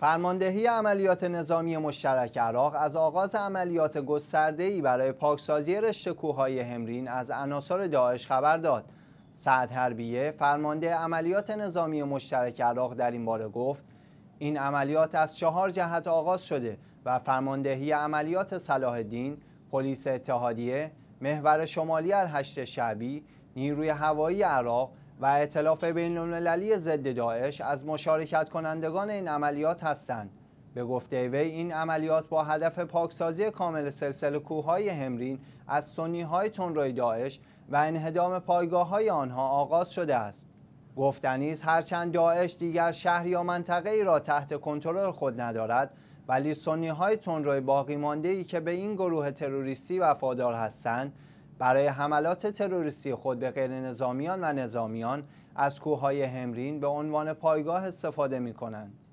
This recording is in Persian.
فرماندهی عملیات نظامی مشترک عراق از آغاز عملیات ای برای پاکسازی رشته کوههای همرین از عناصر داعش خبر داد. سعد هربیه، فرمانده عملیات نظامی مشترک عراق در این باره گفت این عملیات از چهار جهت آغاز شده و فرماندهی عملیات صلاح الدین، پلیس اتحادیه، محور شمالی الهشت شعبی، نیروی هوایی عراق و اطلاف بین المللی ضد داعش از مشارکت کنندگان این عملیات هستند. به گفته وی این عملیات با هدف پاکسازی کامل سلسله کوههای همرین از سنی های تنروی داعش و انهدام پایگاه های آنها آغاز شده است. گفتنیز هرچند داعش دیگر شهر یا منطقه ای را تحت کنترل خود ندارد ولی سنی های تنروی باقی مانده ای که به این گروه تروریستی وفادار هستند برای حملات تروریستی خود به غیر نظامیان و نظامیان از کوههای همرین به عنوان پایگاه استفاده می کنند.